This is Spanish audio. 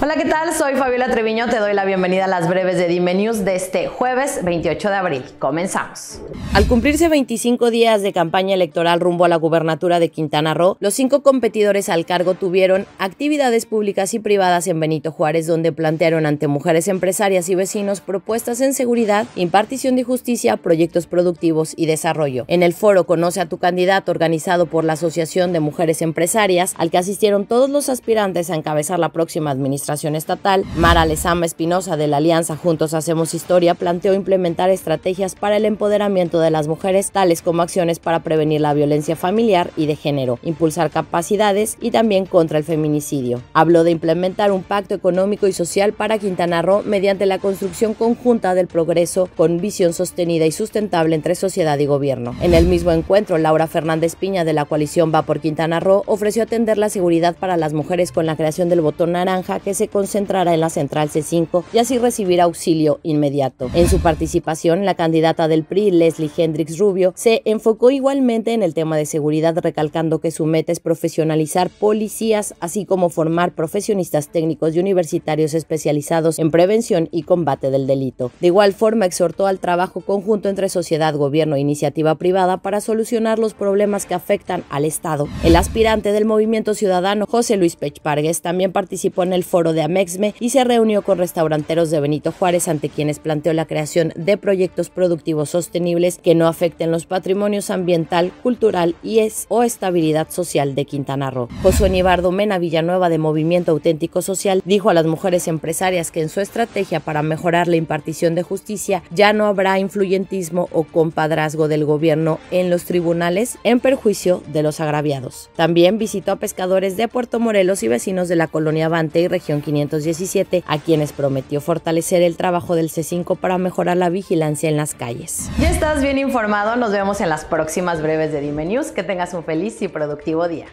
Hola, ¿qué tal? Soy Fabiola Treviño, te doy la bienvenida a las breves de Dime News de este jueves 28 de abril. Comenzamos. Al cumplirse 25 días de campaña electoral rumbo a la gubernatura de Quintana Roo, los cinco competidores al cargo tuvieron actividades públicas y privadas en Benito Juárez, donde plantearon ante mujeres empresarias y vecinos propuestas en seguridad, impartición de justicia, proyectos productivos y desarrollo. En el foro Conoce a tu candidato, organizado por la Asociación de Mujeres Empresarias, al que asistieron todos los aspirantes a encabezar la próxima administración Estatal, Mara Lezama Espinosa de la Alianza Juntos Hacemos Historia planteó implementar estrategias para el empoderamiento de las mujeres, tales como acciones para prevenir la violencia familiar y de género, impulsar capacidades y también contra el feminicidio. Habló de implementar un pacto económico y social para Quintana Roo mediante la construcción conjunta del progreso con visión sostenida y sustentable entre sociedad y gobierno. En el mismo encuentro, Laura Fernández Piña de la coalición Va por Quintana Roo ofreció atender la seguridad para las mujeres con la creación del botón naranja que se concentrará en la central C5 y así recibirá auxilio inmediato. En su participación, la candidata del PRI, Leslie Hendrix Rubio, se enfocó igualmente en el tema de seguridad, recalcando que su meta es profesionalizar policías, así como formar profesionistas técnicos y universitarios especializados en prevención y combate del delito. De igual forma, exhortó al trabajo conjunto entre sociedad, gobierno e iniciativa privada para solucionar los problemas que afectan al Estado. El aspirante del Movimiento Ciudadano, José Luis Pech también participó en el foro de Amexme y se reunió con restauranteros de Benito Juárez ante quienes planteó la creación de proyectos productivos sostenibles que no afecten los patrimonios ambiental, cultural y es o estabilidad social de Quintana Roo. Josué Nibardo Mena Villanueva de Movimiento Auténtico Social dijo a las mujeres empresarias que en su estrategia para mejorar la impartición de justicia ya no habrá influyentismo o compadrazgo del gobierno en los tribunales en perjuicio de los agraviados. También visitó a pescadores de Puerto Morelos y vecinos de la colonia Bante y región 517, a quienes prometió fortalecer el trabajo del C5 para mejorar la vigilancia en las calles. Ya estás bien informado, nos vemos en las próximas breves de Dime News. Que tengas un feliz y productivo día.